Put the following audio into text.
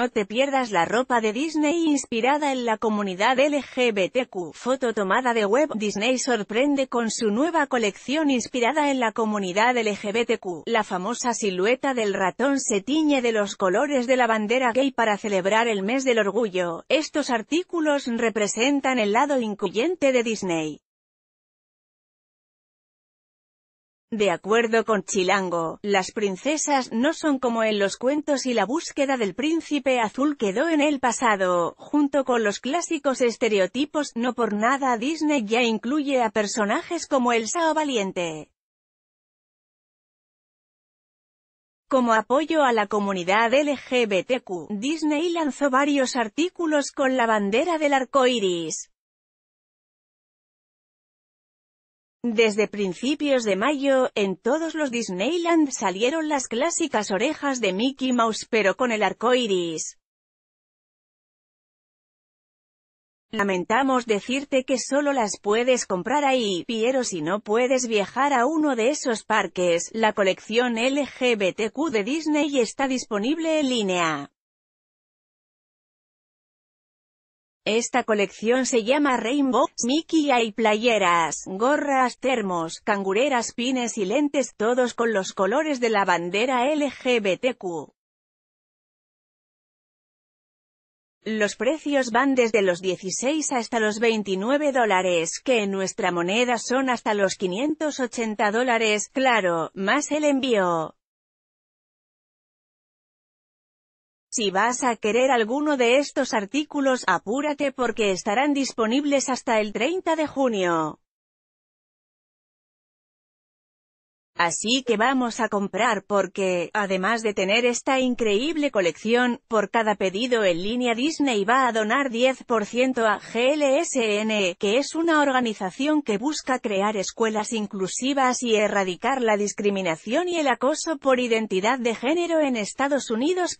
No te pierdas la ropa de Disney inspirada en la comunidad LGBTQ. Foto tomada de web. Disney sorprende con su nueva colección inspirada en la comunidad LGBTQ. La famosa silueta del ratón se tiñe de los colores de la bandera gay para celebrar el mes del orgullo. Estos artículos representan el lado incluyente de Disney. De acuerdo con Chilango, las princesas no son como en los cuentos y la búsqueda del príncipe azul quedó en el pasado, junto con los clásicos estereotipos, no por nada Disney ya incluye a personajes como el Sao Valiente. Como apoyo a la comunidad LGBTQ, Disney lanzó varios artículos con la bandera del arco iris. Desde principios de mayo, en todos los Disneyland salieron las clásicas orejas de Mickey Mouse pero con el arco iris. Lamentamos decirte que solo las puedes comprar ahí, pero si no puedes viajar a uno de esos parques, la colección LGBTQ de Disney está disponible en línea. Esta colección se llama Rainbow, Mickey hay playeras, gorras, termos, cangureras, pines y lentes, todos con los colores de la bandera LGBTQ. Los precios van desde los 16 hasta los 29 dólares, que en nuestra moneda son hasta los 580 dólares, claro, más el envío. Si vas a querer alguno de estos artículos, apúrate porque estarán disponibles hasta el 30 de junio. Así que vamos a comprar porque, además de tener esta increíble colección, por cada pedido en línea Disney va a donar 10% a GLSN, que es una organización que busca crear escuelas inclusivas y erradicar la discriminación y el acoso por identidad de género en Estados Unidos.